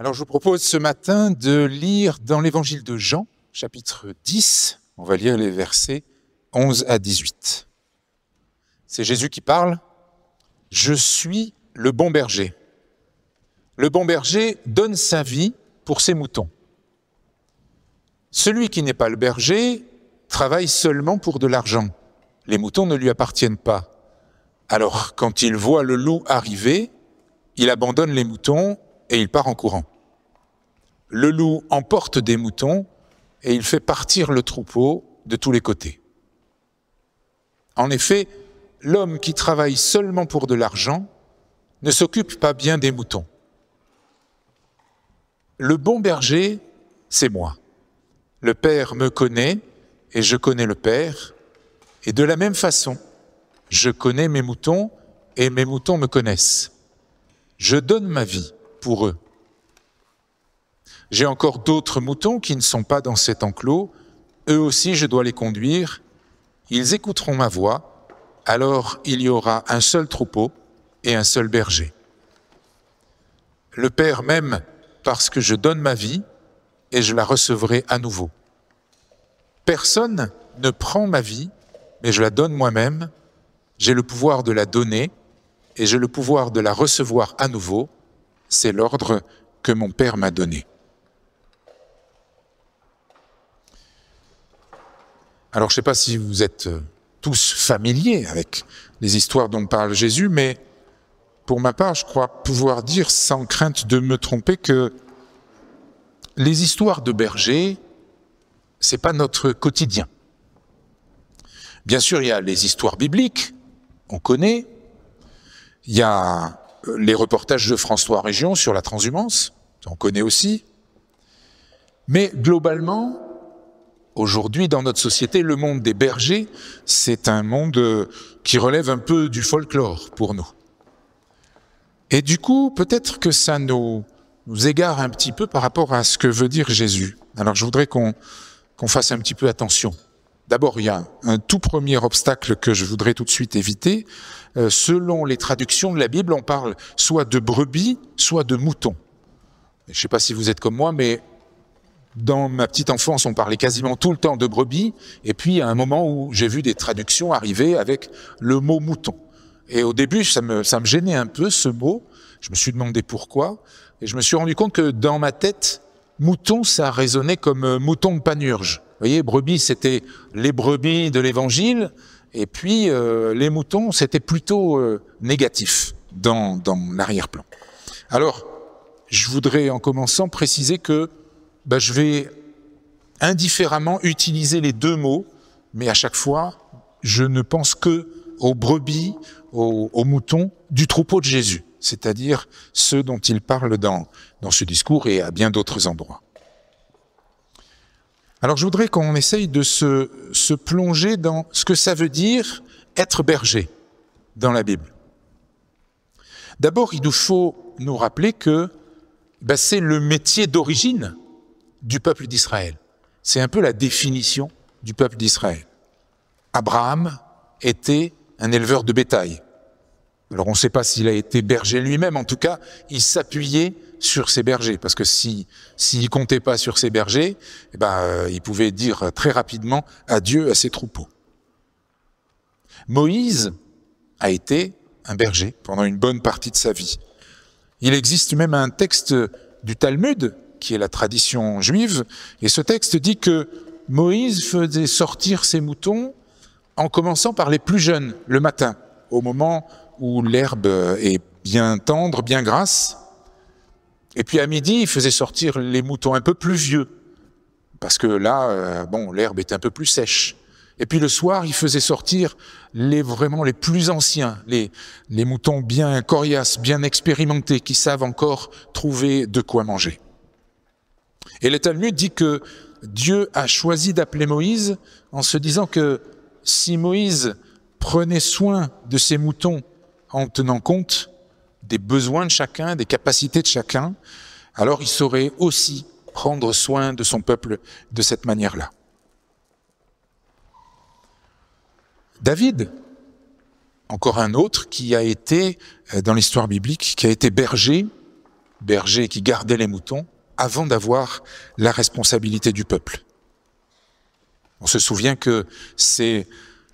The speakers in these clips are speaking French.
Alors je vous propose ce matin de lire dans l'évangile de Jean, chapitre 10, on va lire les versets 11 à 18. C'est Jésus qui parle. Je suis le bon berger. Le bon berger donne sa vie pour ses moutons. Celui qui n'est pas le berger travaille seulement pour de l'argent. Les moutons ne lui appartiennent pas. Alors quand il voit le loup arriver, il abandonne les moutons et il part en courant le loup emporte des moutons et il fait partir le troupeau de tous les côtés. En effet, l'homme qui travaille seulement pour de l'argent ne s'occupe pas bien des moutons. Le bon berger, c'est moi. Le Père me connaît et je connais le Père. Et de la même façon, je connais mes moutons et mes moutons me connaissent. Je donne ma vie pour eux. J'ai encore d'autres moutons qui ne sont pas dans cet enclos. Eux aussi, je dois les conduire. Ils écouteront ma voix. Alors il y aura un seul troupeau et un seul berger. Le Père m'aime parce que je donne ma vie et je la recevrai à nouveau. Personne ne prend ma vie, mais je la donne moi-même. J'ai le pouvoir de la donner et j'ai le pouvoir de la recevoir à nouveau. C'est l'ordre que mon Père m'a donné. Alors je ne sais pas si vous êtes euh, tous familiers avec les histoires dont parle Jésus, mais pour ma part, je crois pouvoir dire sans crainte de me tromper que les histoires de bergers, c'est pas notre quotidien. Bien sûr, il y a les histoires bibliques, on connaît. Il y a euh, les reportages de François Région sur la transhumance, on connaît aussi. Mais globalement, Aujourd'hui, dans notre société, le monde des bergers, c'est un monde euh, qui relève un peu du folklore pour nous. Et du coup, peut-être que ça nous, nous, égare un petit peu par rapport à ce que veut dire Jésus. Alors je voudrais qu'on fasse un petit peu attention. D'abord, il y a un tout premier obstacle que je voudrais tout de suite éviter. Euh, selon les traductions de la Bible, on parle soit de brebis, soit de moutons. Je ne sais pas si vous êtes comme moi, mais dans ma petite enfance, on parlait quasiment tout le temps de brebis, et puis à un moment où j'ai vu des traductions arriver avec le mot mouton. Et au début, ça me, ça me gênait un peu ce mot. Je me suis demandé pourquoi, et je me suis rendu compte que dans ma tête, mouton, ça résonnait comme euh, mouton de panurge. Vous voyez, brebis, c'était les brebis de l'Évangile, et puis euh, les moutons, c'était plutôt euh, négatif dans, dans arrière plan Alors, je voudrais en commençant préciser que bah, je vais indifféremment utiliser les deux mots, mais à chaque fois, je ne pense que aux brebis, aux, moutons du troupeau de Jésus, c'est-à-dire ceux dont il parle dans, ce discours et à bien d'autres endroits. Alors je voudrais qu'on essaye de se, plonger dans ce que ça veut dire être berger dans la Bible. D'abord, il nous faut nous rappeler que bah, c'est le métier d'origine du peuple d'Israël. C'est un peu la définition du peuple d'Israël. Abraham était un éleveur de bétail. Alors on ne sait pas s'il a été berger lui-même, en tout cas, il s'appuyait sur ses bergers, parce que s'il si, ne comptait pas sur ses bergers, eh ben, euh, il pouvait dire très rapidement adieu à ses troupeaux. Moïse a été un berger pendant une bonne partie de sa vie. Il existe même un texte du Talmud qui est la tradition juive. Et ce texte dit que Moïse faisait sortir ses moutons en commençant par les plus jeunes le matin, au moment où l'herbe est bien tendre, bien grasse. Et puis à midi, il faisait sortir les moutons un peu plus vieux, parce que là, euh, bon, l'herbe est un peu plus sèche. Et puis le soir, il faisait sortir les vraiment les plus anciens, les moutons bien coriaces, bien expérimentés, qui savent encore trouver de quoi manger. Et le Talmud dit que Dieu a choisi d'appeler Moïse en se disant que si Moïse prenait soin de ses moutons en tenant compte des besoins de chacun, des capacités de chacun, alors il saurait aussi prendre soin de son peuple de cette manière-là. David, encore un autre qui a été, euh, dans l'histoire biblique, qui a été berger, berger qui gardait les moutons, avant d'avoir la responsabilité du peuple. On se souvient que c'est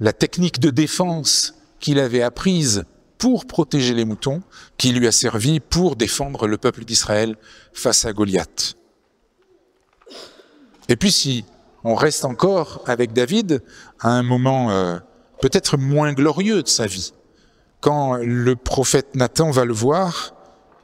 la technique de défense qu'il avait apprise pour protéger les moutons qui lui a servi pour défendre le peuple d'Israël face à Goliath. Et puis si on reste encore avec David à un moment euh, peut-être moins glorieux de sa vie, quand le prophète Nathan va le voir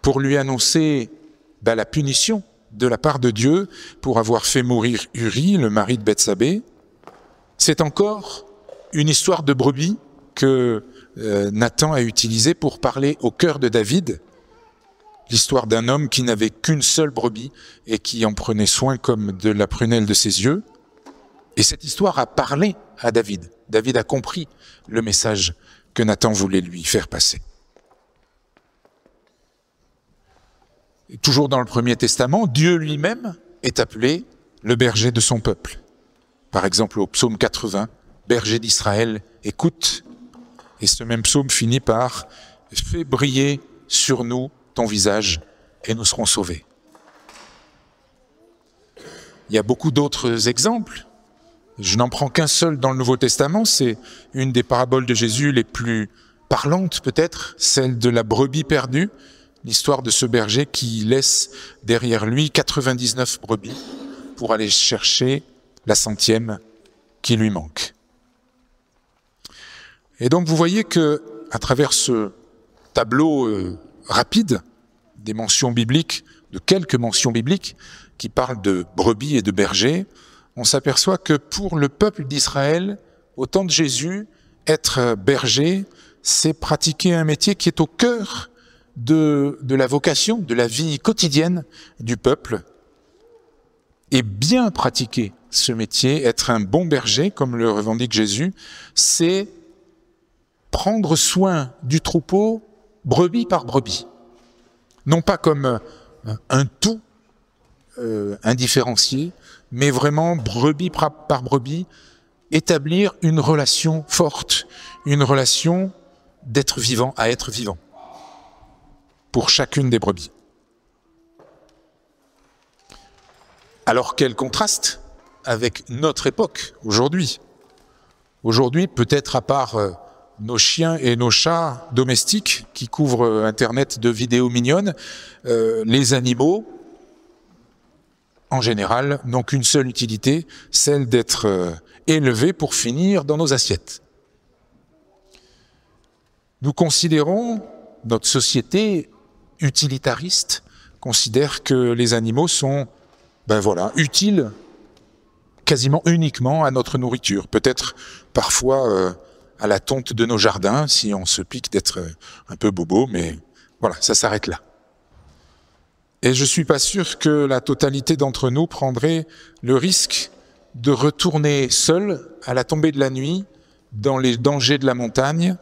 pour lui annoncer bah, la punition de la part de Dieu pour avoir fait mourir Uri, le mari de Bethsabée. C'est encore une histoire de brebis que euh, Nathan a utilisée pour parler au cœur de David, l'histoire d'un homme qui n'avait qu'une seule brebis et qui en prenait soin comme de la prunelle de ses yeux. Et cette histoire a parlé à David. David a compris le message que Nathan voulait lui faire passer. toujours dans le Premier Testament, Dieu lui-même est appelé le berger de son peuple. Par exemple, au psaume 80, Berger d'Israël, écoute. Et ce même psaume finit par Fais briller sur nous ton visage et nous serons sauvés. Il y a beaucoup d'autres exemples. Je n'en prends qu'un seul dans le Nouveau Testament. C'est une des paraboles de Jésus les plus parlantes peut-être, celle de la brebis perdue l'histoire de ce berger qui laisse derrière lui 99 brebis pour aller chercher la centième qui lui manque. Et donc vous voyez que à travers ce tableau euh, rapide des mentions bibliques, de quelques mentions bibliques qui parlent de brebis et de bergers, on s'aperçoit que pour le peuple d'Israël, au temps de Jésus, être berger, c'est pratiquer un métier qui est au cœur de, la vocation, de la vie quotidienne du peuple, et bien pratiquer ce métier, être un bon berger, comme le revendique Jésus, c'est prendre soin du troupeau brebis par brebis. Non pas comme euh, un tout euh, indifférencié, mais vraiment brebis par brebis, établir une relation forte, une relation d'être vivant à être vivant pour chacune des brebis. Alors quel contraste avec notre époque aujourd'hui. Aujourd'hui, peut-être à part euh, nos chiens et nos chats domestiques qui couvrent euh, Internet de vidéos mignonnes, euh, les animaux, en général, n'ont qu'une seule utilité, celle d'être élevés pour finir dans nos assiettes. Nous considérons notre société utilitariste considère que les animaux sont, ben voilà, utiles quasiment uniquement à notre nourriture, peut-être parfois euh, à la tonte de nos jardins si on se pique d'être euh, un peu bobo, mais voilà, ça s'arrête là. Et je suis pas sûr que la totalité d'entre nous prendrait le risque de retourner seul à la tombée de la nuit dans les dangers de la montagne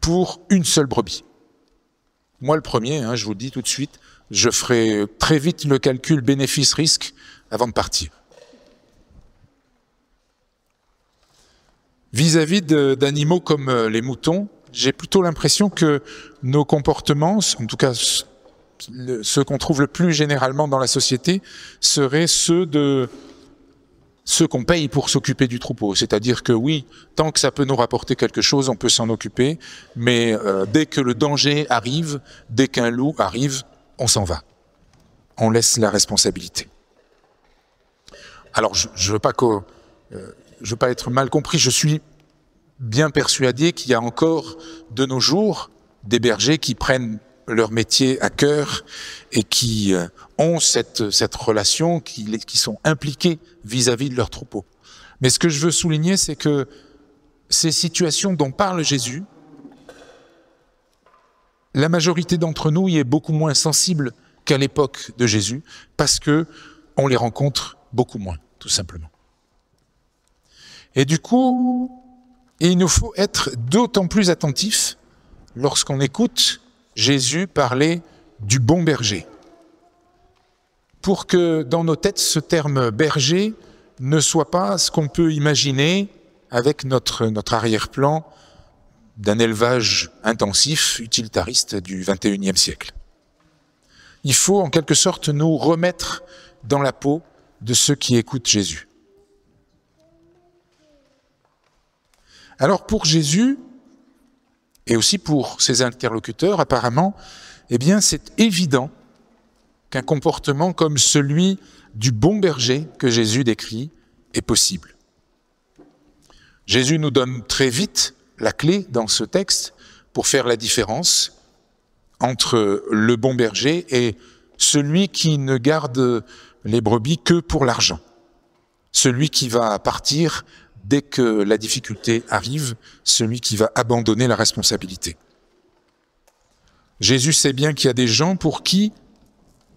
pour une seule brebis. Moi, le premier, hein, je vous le dis tout de suite, je ferai très vite le calcul bénéfice-risque avant de partir. Vis-à-vis d'animaux comme euh, les moutons, j'ai plutôt l'impression que nos comportements, en tout cas ceux qu'on trouve le plus généralement dans la société, seraient ceux de ce qu'on paye pour s'occuper du troupeau. C'est-à-dire que oui, tant que ça peut nous rapporter quelque chose, on peut s'en occuper, mais euh, dès que le danger arrive, dès qu'un loup arrive, on s'en va. On laisse la responsabilité. Alors, je veux, euh, je veux pas être mal compris, je suis bien persuadé qu'il y a encore de nos jours des bergers qui prennent leur métier à cœur et qui euh, ont cette, cette relation, qui, qui sont impliqués vis-à-vis de leurs troupeaux. Mais ce que je veux souligner, c'est que ces situations dont parle Jésus, la majorité d'entre nous y est beaucoup moins sensible qu'à l'époque de Jésus, parce que on les rencontre beaucoup moins, tout simplement. Et du coup, il nous faut être d'autant plus attentifs lorsqu'on écoute Jésus parlait du bon berger. Pour que dans nos têtes ce terme berger ne soit pas ce qu'on peut imaginer avec notre, notre arrière-plan d'un élevage intensif, utilitariste du XXIe siècle. Il faut en quelque sorte nous remettre dans la peau de ceux qui écoutent Jésus. Alors pour Jésus, et aussi pour ses interlocuteurs, apparemment, eh bien, c'est évident qu'un comportement comme celui du bon berger que Jésus décrit est possible. Jésus nous donne très vite la clé dans ce texte pour faire la différence entre le bon berger et celui qui ne garde les brebis que pour l'argent, celui qui va partir dès que la difficulté arrive, celui qui va abandonner la responsabilité. Jésus sait bien qu'il y a des gens pour qui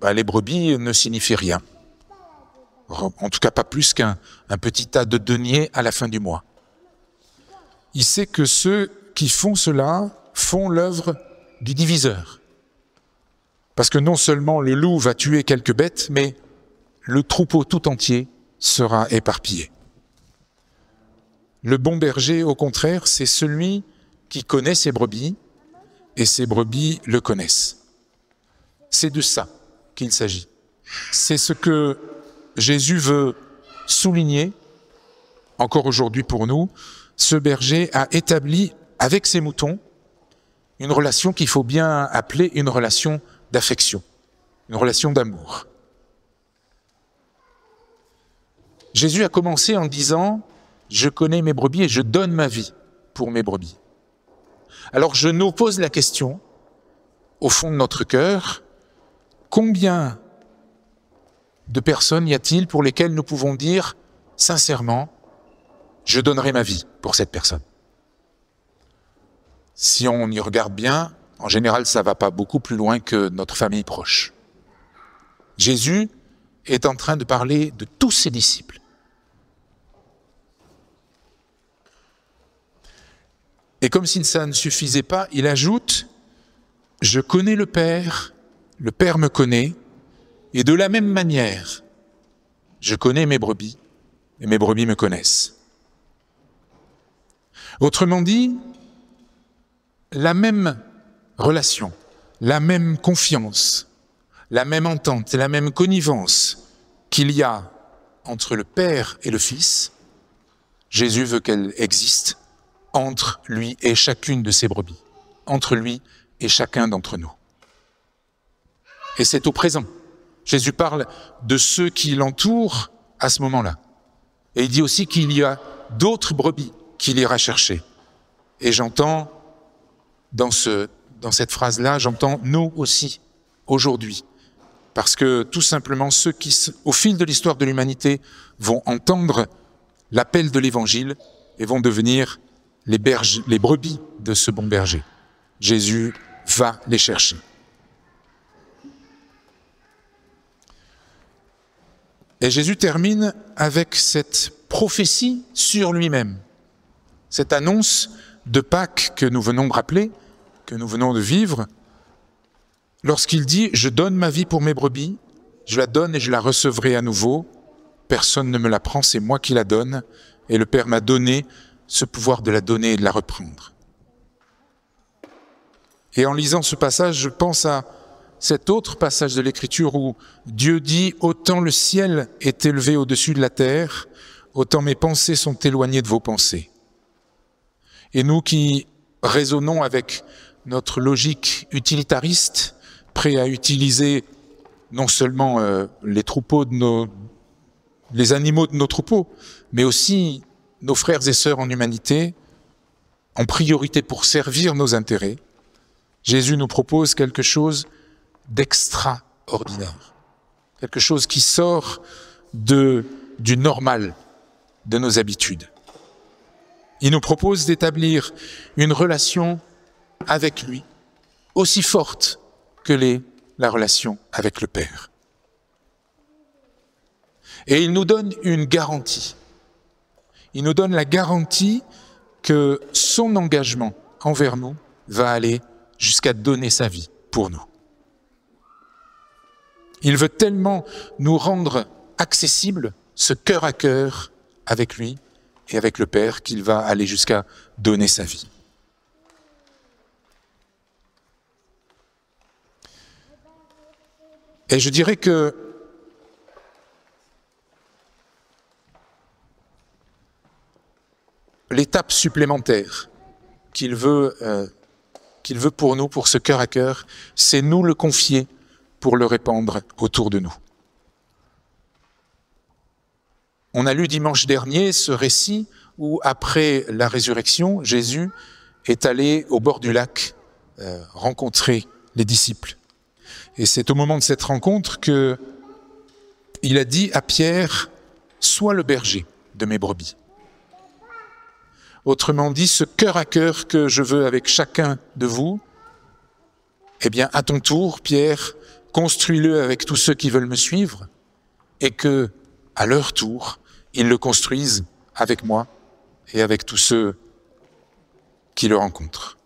bah, les brebis ne signifient rien. En tout cas, pas plus qu'un petit tas de deniers à la fin du mois. Il sait que ceux qui font cela font l'œuvre du diviseur. Parce que non seulement le loup va tuer quelques bêtes, mais le troupeau tout entier sera éparpillé. Le bon berger, au contraire, c'est celui qui connaît ses brebis et ses brebis le connaissent. C'est de ça qu'il s'agit. C'est ce que Jésus veut souligner encore aujourd'hui pour nous. Ce berger a établi avec ses moutons une relation qu'il faut bien appeler une relation d'affection, une relation d'amour. Jésus a commencé en disant je connais mes brebis et je donne ma vie pour mes brebis. Alors je nous pose la question, au fond de notre cœur, combien de personnes y a-t-il pour lesquelles nous pouvons dire sincèrement, je donnerai ma vie pour cette personne Si on y regarde bien, en général, ça va pas beaucoup plus loin que notre famille proche. Jésus est en train de parler de tous ses disciples. Et comme si ça ne suffisait pas, il ajoute, je connais le Père, le Père me connaît, et de la même manière, je connais mes brebis, et mes brebis me connaissent. Autrement dit, la même relation, la même confiance, la même entente, la même connivence qu'il y a entre le Père et le Fils, Jésus veut qu'elle existe entre lui et chacune de ses brebis, entre lui et chacun d'entre nous. Et c'est au présent. Jésus parle de ceux qui l'entourent à ce moment-là. Et il dit aussi qu'il y a d'autres brebis qu'il ira chercher. Et j'entends, dans, ce, dans cette phrase-là, j'entends nous aussi, aujourd'hui. Parce que tout simplement, ceux qui, au fil de l'histoire de l'humanité, vont entendre l'appel de l'Évangile et vont devenir les, brebis de ce bon berger. Jésus va les chercher. Et Jésus termine avec cette prophétie sur lui-même, cette annonce de Pâques que nous venons de rappeler, que nous venons de vivre, lorsqu'il dit ⁇ Je donne ma vie pour mes brebis, je la donne et je la recevrai à nouveau, personne ne me la prend, c'est moi qui la donne, et le Père m'a donné ce pouvoir de la donner et de la reprendre. Et en lisant ce passage, je pense à cet autre passage de l'Écriture où Dieu dit, autant le ciel est élevé au-dessus de la terre, autant mes pensées sont éloignées de vos pensées. Et nous qui raisonnons avec notre logique utilitariste, prêts à utiliser non seulement euh, les troupeaux de nos, les animaux de nos troupeaux, mais aussi nos frères et sœurs en humanité en priorité pour servir nos intérêts, Jésus nous propose quelque chose d'extraordinaire, quelque chose qui sort de, du normal de nos habitudes. Il nous propose d'établir une relation avec lui aussi forte que l'est la relation avec le Père. Et il nous donne une garantie il nous donne la garantie que son engagement envers nous va aller jusqu'à donner sa vie pour nous. Il veut tellement nous rendre accessible ce cœur à cœur avec lui et avec le Père qu'il va aller jusqu'à donner sa vie. Et je dirais que l'étape supplémentaire qu'il veut, euh, qu'il veut pour nous, pour ce cœur à cœur, c'est nous le confier pour le répandre autour de nous. On a lu dimanche dernier ce récit où, après la résurrection, Jésus est allé au bord du lac euh, rencontrer les disciples. Et c'est au moment de cette rencontre que il a dit à Pierre, sois le berger de mes brebis. Autrement dit, ce cœur à cœur que je veux avec chacun de vous, eh bien, à ton tour, Pierre, construis-le avec tous ceux qui veulent me suivre et que, à leur tour, ils le construisent avec moi et avec tous ceux qui le rencontrent.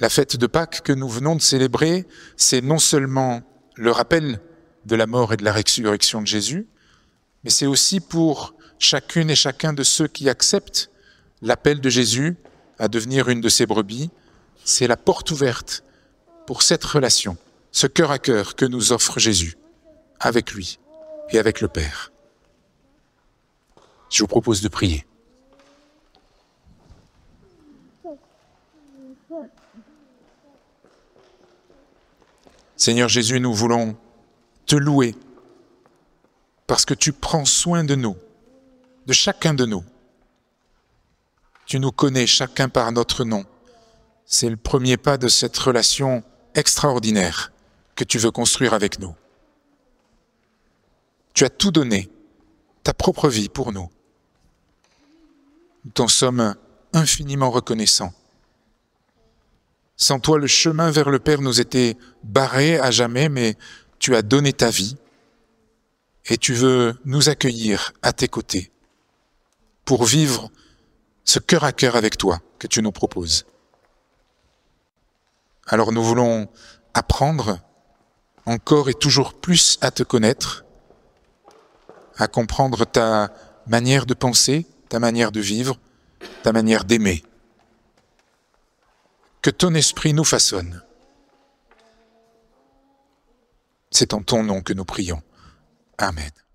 La fête de Pâques que nous venons de célébrer, c'est non seulement le rappel de la mort et de la résurrection de Jésus, mais c'est aussi pour chacune et chacun de ceux qui acceptent l'appel de Jésus à devenir une de ses brebis. C'est la porte ouverte pour cette relation, ce cœur à cœur que nous offre Jésus avec lui et avec le Père. Je vous propose de prier. Seigneur Jésus, nous voulons te louer parce que tu prends soin de nous, de chacun de nous. Tu nous connais chacun par notre nom. C'est le premier pas de cette relation extraordinaire que tu veux construire avec nous. Tu as tout donné, ta propre vie pour nous. Nous t'en sommes infiniment reconnaissants. Sans toi, le chemin vers le Père nous était barré à jamais, mais tu as donné ta vie et tu veux nous accueillir à tes côtés pour vivre ce cœur à cœur avec toi que tu nous proposes. Alors nous voulons apprendre encore et toujours plus à te connaître, à comprendre ta manière de penser, ta manière de vivre, ta manière d'aimer. Que ton esprit nous façonne. C'est en ton nom que nous prions. Amen.